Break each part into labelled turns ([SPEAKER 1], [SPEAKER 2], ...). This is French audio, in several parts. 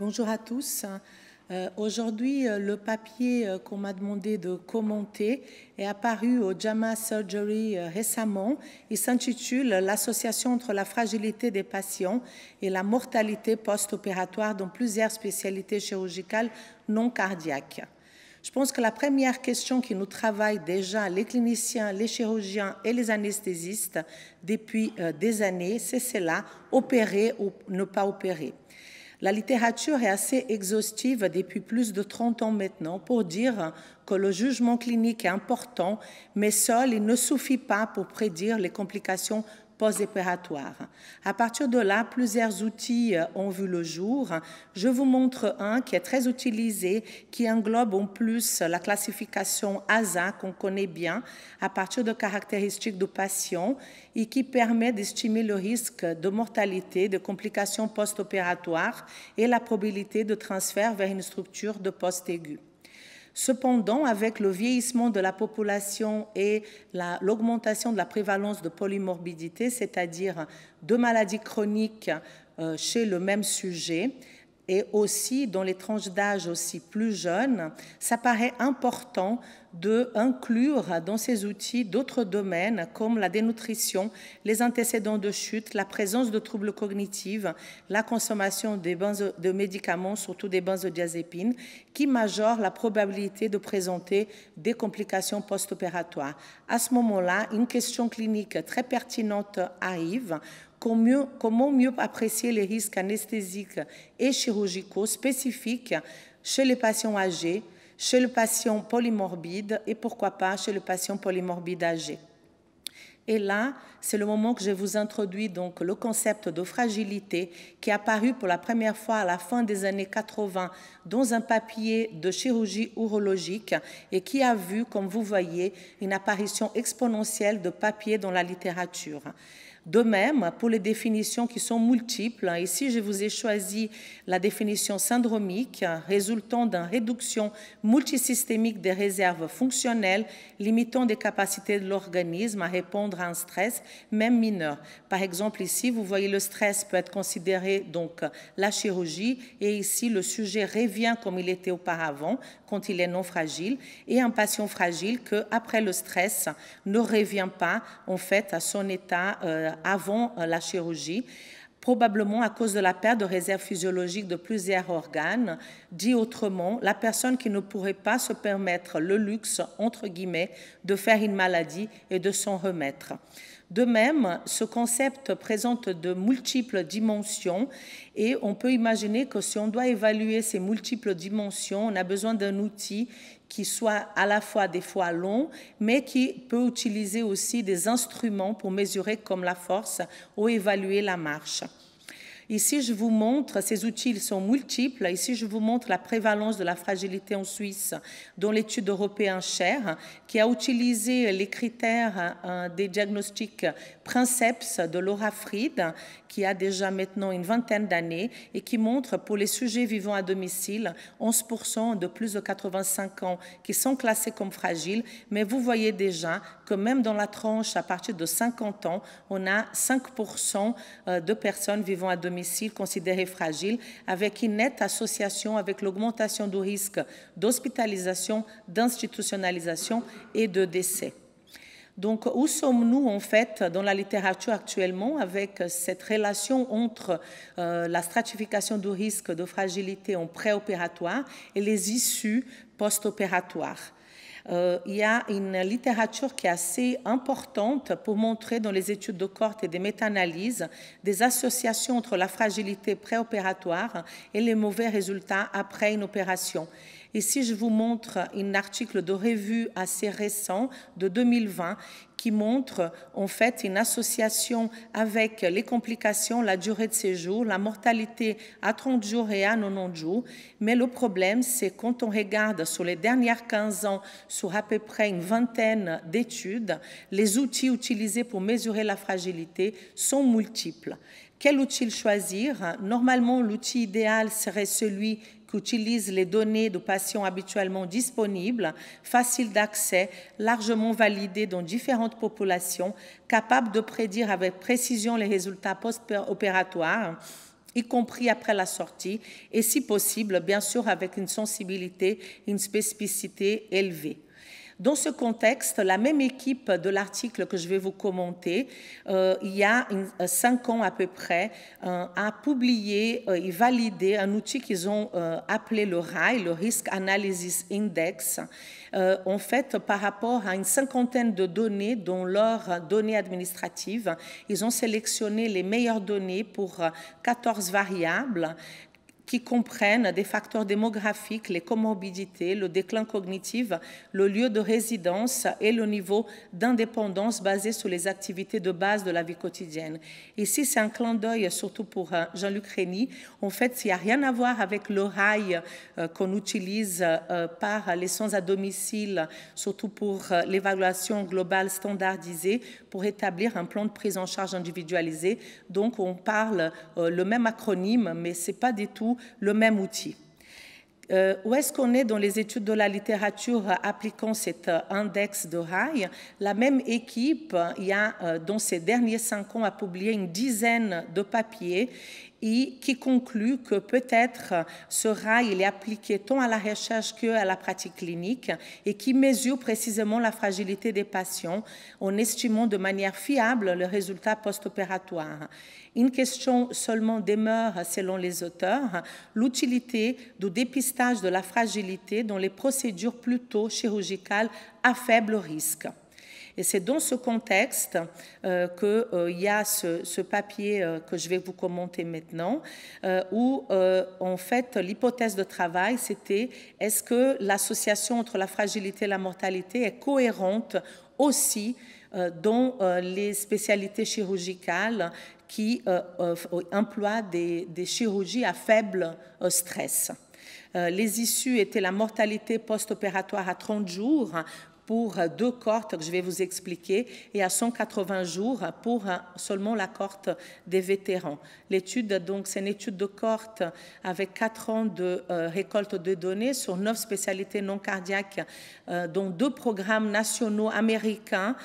[SPEAKER 1] Bonjour à tous. Euh, aujourd'hui, euh, le papier euh, qu'on m'a demandé de commenter est apparu au JAMA Surgery récemment. Il s'intitule L'association entre la fragilité des patients et la mortalité post-opératoire dans plusieurs spécialités chirurgicales non cardiaques. Je pense que la première question qui nous travaille déjà les cliniciens, les chirurgiens et les anesthésistes depuis des années, c'est celle-là, opérer ou ne pas opérer. La littérature est assez exhaustive depuis plus de 30 ans maintenant pour dire que le jugement clinique est important, mais seul, il ne suffit pas pour prédire les complications post-opératoire. À partir de là, plusieurs outils euh, ont vu le jour. Je vous montre un qui est très utilisé, qui englobe en plus la classification ASA qu'on connaît bien à partir de caractéristiques du patient et qui permet d'estimer le risque de mortalité, de complications post-opératoires et la probabilité de transfert vers une structure de post-aigu. Cependant, avec le vieillissement de la population et l'augmentation de la prévalence de polymorbidité, c'est-à-dire de maladies chroniques euh, chez le même sujet, et aussi dans les tranches d'âge aussi plus jeunes, ça paraît important d'inclure dans ces outils d'autres domaines comme la dénutrition, les antécédents de chute, la présence de troubles cognitifs, la consommation de médicaments, surtout des benzodiazépines, qui majorent la probabilité de présenter des complications post-opératoires. À ce moment-là, une question clinique très pertinente arrive comment, mieux apprécier les risques anesthésiques et chirurgicaux spécifiques chez les patients âgés, chez le patient polymorbide et pourquoi pas chez le patient polymorbide âgé. Et là, c'est le moment que je vous introduis donc le concept de fragilité qui est apparu pour la première fois à la fin des années 80 dans un papier de chirurgie urologique et qui a vu, comme vous voyez, une apparition exponentielle de papiers dans la littérature. De même, pour les définitions qui sont multiples, hein. ici je vous ai choisi la définition syndromique résultant d'une réduction multisystémique des réserves fonctionnelles limitant des capacités de l'organisme à répondre à un stress, même mineur. Par exemple, ici, vous voyez le stress peut être considéré donc la chirurgie et ici le sujet revient comme il était auparavant quand il est non fragile et un patient fragile que après le stress ne revient pas en fait à son état euh, euh, avant euh, la chirurgie probablement à cause de la perte de réserves physiologique de plusieurs organes. Dit autrement, la personne qui ne pourrait pas se permettre le luxe, entre guillemets, de faire une maladie et de s'en remettre. De même, ce concept présente de multiples dimensions et on peut imaginer que si on doit évaluer ces multiples dimensions, on a besoin d'un outil qui soit à la fois des fois long, mais qui peut utiliser aussi des instruments pour mesurer comme la force ou évaluer la marche. Ici, je vous montre, ces outils sont multiples. Ici, je vous montre la prévalence de la fragilité en Suisse dont l'étude européenne CHER, qui a utilisé les critères euh, des diagnostics Princeps de Laura Fried qui a déjà maintenant une vingtaine d'années et qui montre pour les sujets vivant à domicile 11% de plus de 85 ans qui sont classés comme fragiles. Mais vous voyez déjà que même dans la tranche à partir de 50 ans, on a 5% euh, de personnes vivant à domicile considérées fragiles, avec une nette association avec l'augmentation du risque d'hospitalisation, d'institutionnalisation et de décès. Donc, où sommes-nous en fait dans la littérature actuellement avec cette relation entre euh, la stratification du risque de fragilité en préopératoire et les issues post euh, il y a une littérature qui est assez importante pour montrer dans les études de cohorte et des méta-analyses des associations entre la fragilité préopératoire et les mauvais résultats après une opération. Et si je vous montre un article de revue assez récent de 2020 qui montre en fait une association avec les complications, la durée de séjour, la mortalité à 30 jours et à 90 jours. Mais le problème, c'est quand on regarde sur les dernières 15 ans, sur à peu près une vingtaine d'études, les outils utilisés pour mesurer la fragilité sont multiples. Quel outil choisir Normalement, l'outil idéal serait celui utilise les données de patients habituellement disponibles, faciles d'accès, largement validées dans différentes populations, capables de prédire avec précision les résultats post-opératoires y compris après la sortie, et si possible, bien sûr, avec une sensibilité, une spécificité élevée. Dans ce contexte, la même équipe de l'article que je vais vous commenter, euh, il y a euh, cinq ans à peu près, euh, a publié et validé un outil qu'ils ont appelé le RAI, le Risk Analysis Index, en fait par rapport à une cinquantaine de données, dont leurs données administratives. Ils ont sélectionné les meilleures données pour 14 variables qui comprennent des facteurs démographiques, les comorbidités, le déclin cognitif, le lieu de résidence et le niveau d'indépendance basé sur les activités de base de la vie quotidienne. Ici, c'est un clin d'œil surtout pour euh, Jean-Luc Rény. En fait, il n'y a rien à voir avec rail euh, qu'on utilise euh, par les soins à domicile, surtout pour l'évaluation globale standardisée, pour établir un plan de prise en charge individualisé Donc, on parle le même acronyme, mais ce n'est pas du tout le même outil. Euh, où est-ce qu'on est dans les études de la littérature appliquant cet euh, index de rail La même équipe, euh, il y a, dans ces derniers cinq ans, a publié une dizaine de papiers et qui conclut que peut-être ce rail est appliqué tant à la recherche qu'à la pratique clinique et qui mesure précisément la fragilité des patients en estimant de manière fiable le résultat post-opératoire. Une question seulement demeure, selon les auteurs, l'utilité du dépistage de la fragilité dans les procédures plutôt chirurgicales à faible risque. Et c'est dans ce contexte euh, qu'il euh, y a ce, papier euh, que je vais vous commenter maintenant, euh, où en fait l'hypothèse de travail, c'était est-ce que l'association entre la fragilité et la mortalité est cohérente aussi dans les spécialités chirurgicales qui emploient des, des, chirurgies à faible stress les issues étaient la mortalité post-opératoire à 30 jours pour euh, deux cortes, que je vais vous expliquer et à 180 jours pour euh, seulement la cohorte des vétérans. L'étude, donc, c'est une étude de cohorte avec quatre ans de euh, récolte de données sur neuf spécialités non cardiaques, dont deux programmes nationaux américains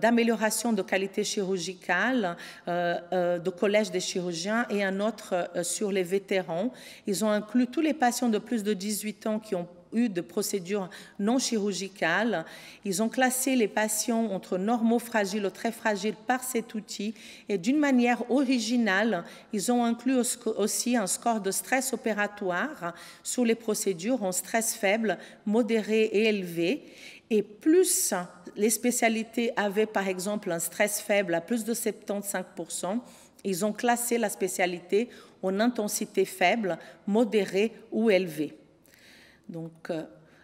[SPEAKER 1] d'amélioration de qualité chirurgicale, de collège des chirurgiens et un autre sur les vétérans. Ils ont inclus tous les patients de plus de 18 ans qui ont eu de procédures non chirurgicales. Ils ont classé les patients entre normaux fragiles ou très fragiles par cet outil et d'une manière originale, ils ont inclus aussi un score de stress opératoire sous les procédures en stress faible, modéré et élevé. Et plus les spécialités avaient par exemple un stress faible à plus de 75%, ils ont classé la spécialité en intensité faible, modérée ou élevée. Donc euh,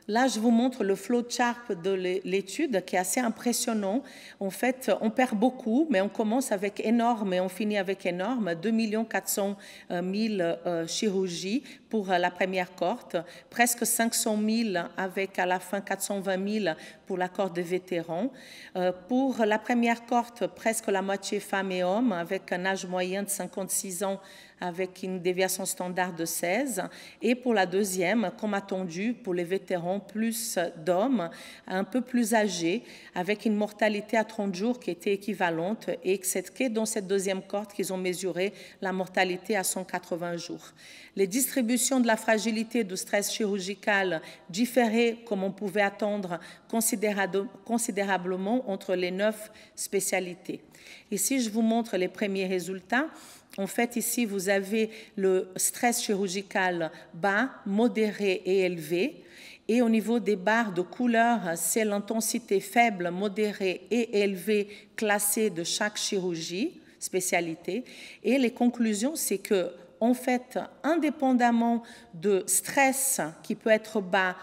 [SPEAKER 1] là, je vous montre le flowchart de l'étude qui est assez impressionnant. En fait, on perd beaucoup, mais on commence avec énorme et on finit avec énorme. 2 400 000 chirurgies pour euh, la première cohorte, presque 500 000 avec à la fin 420 000 pour la cohorte des vétérans. Euh, pour la première cohorte, presque la moitié femmes et hommes avec un âge moyen de 56 ans avec une déviation standard de 16. Et pour la deuxième, comme attendu pour les vétérans, plus d'hommes un peu plus âgés, avec une mortalité à 30 jours qui était équivalente et que dans cette deuxième cohorte qu'ils ont mesuré la mortalité à 180 jours. Les distributions de la fragilité du stress chirurgical différaient, comme on pouvait attendre, considérablement entre les neuf spécialités. Ici, je vous montre les premiers résultats en fait, ici, vous avez le stress chirurgical bas, modéré et élevé. Et au niveau des barres de couleur, c'est l'intensité faible, modérée et élevée classée de chaque chirurgie, spécialité. Et les conclusions, c'est que, en fait, indépendamment de stress qui peut être bas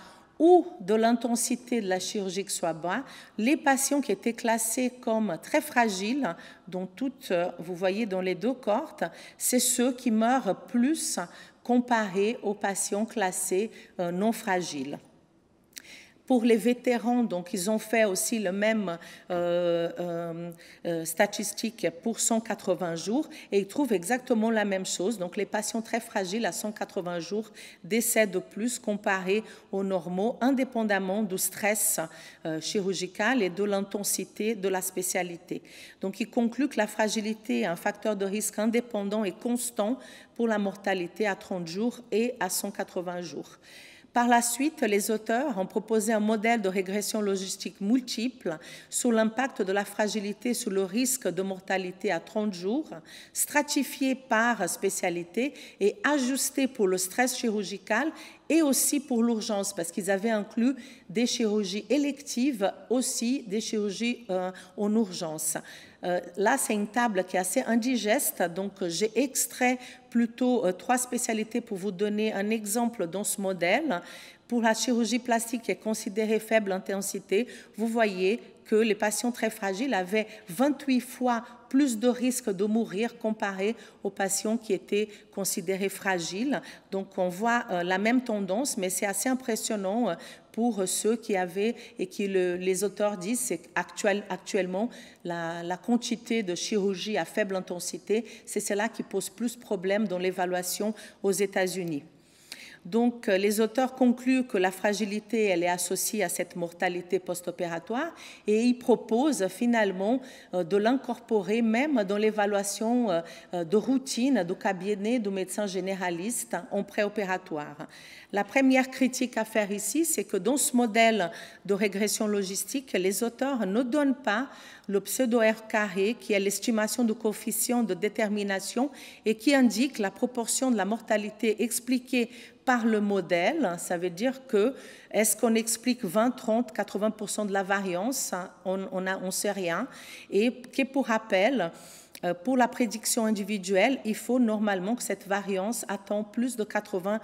[SPEAKER 1] ou de l'intensité de la chirurgie que soit bas, les patients qui étaient classés comme très fragiles, dont toutes, euh, vous voyez dans les deux cohortes, c'est ceux qui meurent plus comparés aux patients classés euh, non fragiles pour les vétérans, donc ils ont fait aussi le même euh, euh, euh, statistique pour 180 jours et ils trouvent exactement la même chose. Donc les patients très fragiles à 180 jours décèdent plus comparé aux normaux, indépendamment du stress chirurgical et de l'intensité de la spécialité. Donc ils concluent que la fragilité est un facteur de risque indépendant et constant pour la mortalité à 30 jours et à 180 jours. Par la suite, les auteurs ont proposé un modèle de régression logistique multiple sur l'impact de la fragilité sur le risque de mortalité à 30 jours, stratifié par spécialité et ajusté pour le stress chirurgical et aussi pour l'urgence, parce qu'ils avaient inclus des chirurgies électives, aussi des chirurgies euh, en urgence. Euh, là, c'est une table qui est assez indigeste, donc euh, j'ai extrait plutôt euh, trois spécialités pour vous donner un exemple dans ce modèle pour la chirurgie plastique qui est considérée faible intensité, vous voyez que les patients très fragiles avaient 28 fois plus de risques de mourir comparé aux patients qui étaient considérés fragiles. Donc on voit euh, la même tendance, mais c'est assez impressionnant euh, pour ceux qui avaient et qui les auteurs disent, c'est actuel, actuellement la, quantité de chirurgie à faible intensité, c'est cela qui pose plus de problème dans l'évaluation aux États-Unis. Donc euh, les auteurs concluent que la fragilité, elle est associée à cette mortalité post-opératoire et ils proposent finalement euh, de l'incorporer même dans l'évaluation euh, de routine du cabinet du médecin généraliste en préopératoire. La première critique à faire ici, c'est que dans ce modèle de régression logistique, les auteurs ne donnent pas le pseudo-R carré, qui est l'estimation de coefficient de détermination et qui indique la proportion de la mortalité expliquée par le modèle. Ça veut dire que est-ce qu'on explique 20, 30, 80% de la variance On ne sait rien. Et qui pour rappel, euh, pour la prédiction individuelle, il faut normalement que cette variance atteigne plus de 80%.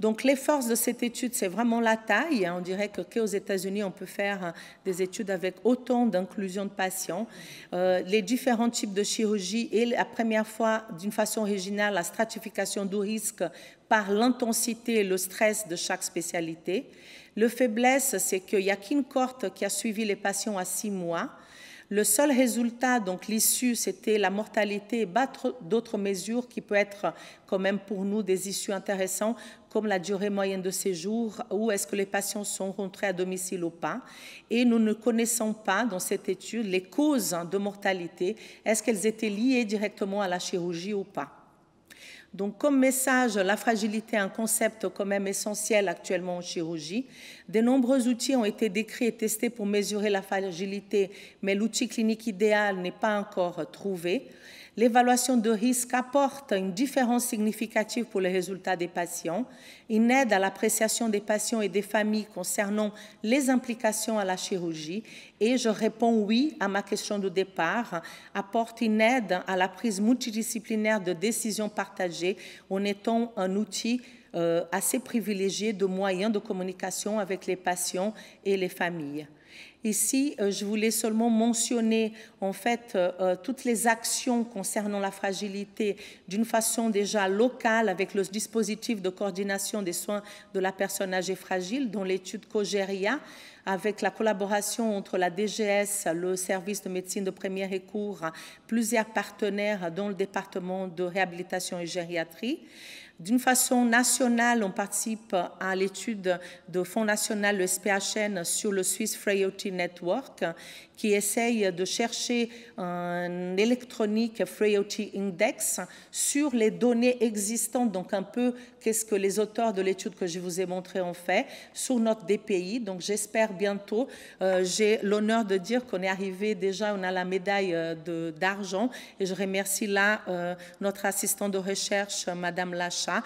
[SPEAKER 1] Donc les forces de cette étude, c'est vraiment la taille. Hein. On dirait que qu'aux États-Unis, on peut faire hein, des études avec autant d'inclusion de patients, euh, les différents types de chirurgie et la première fois, d'une façon originale, la stratification du risque par l'intensité et le stress de chaque spécialité. Le faiblesse, c'est qu'il n'y a qu'une cohorte qui a suivi les patients à six mois. Le seul résultat, donc l'issue, c'était la mortalité et battre d'autres mesures qui peuvent être quand même pour nous des issues intéressantes, comme la durée moyenne de séjour, ou est-ce que les patients sont rentrés à domicile ou pas. Et nous ne connaissons pas dans cette étude les causes hein, de mortalité, est-ce qu'elles étaient liées directement à la chirurgie ou pas. Donc, comme message, la fragilité est un concept quand même essentiel actuellement en chirurgie. De nombreux outils ont été décrits et testés pour mesurer la fragilité, mais l'outil clinique idéal n'est pas encore trouvé. L'évaluation de risque apporte une différence significative pour les résultats des patients, une aide à l'appréciation des patients et des familles concernant les implications à la chirurgie et je réponds oui à ma question de départ, apporte une aide à la prise multidisciplinaire de décisions partagées en étant un outil euh, assez privilégié de moyens de communication avec les patients et les familles. Ici, euh, je voulais seulement mentionner en fait euh, euh, toutes les actions concernant la fragilité d'une façon déjà locale avec le dispositif de coordination des soins de la personne âgée fragile dont l'étude Cogeria avec la collaboration entre la DGS, le service de médecine de premier recours, plusieurs partenaires dans le département de réhabilitation et gériatrie. D'une façon nationale, on participe à l'étude de Fonds national, le SPHN, sur le Swiss Frailty Network, qui essaye de chercher un électronique Frailty Index sur les données existantes, donc un peu qu'est-ce que les auteurs de l'étude que je vous ai montrée ont fait sur notre DPI. Donc j'espère bientôt, euh, j'ai l'honneur de dire qu'on est arrivé déjà, on a la médaille euh, d'argent et je remercie là euh, notre assistant de recherche, Madame Lacha,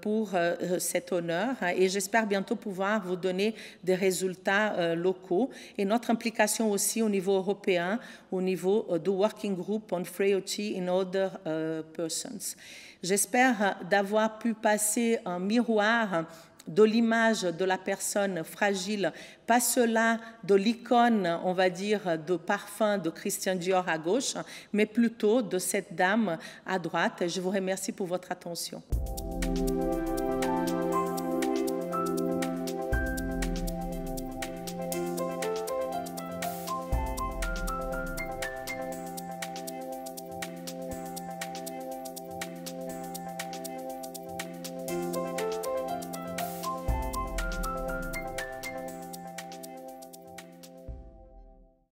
[SPEAKER 1] pour cet honneur et j'espère bientôt pouvoir vous donner des résultats locaux et notre implication aussi au niveau européen, au niveau du Working Group on Frailty in Other Persons. J'espère d'avoir pu passer un miroir de l'image de la personne fragile, pas cela de l'icône, on va dire, de parfum de Christian Dior à gauche, mais plutôt de cette dame à droite. Je vous remercie pour votre attention.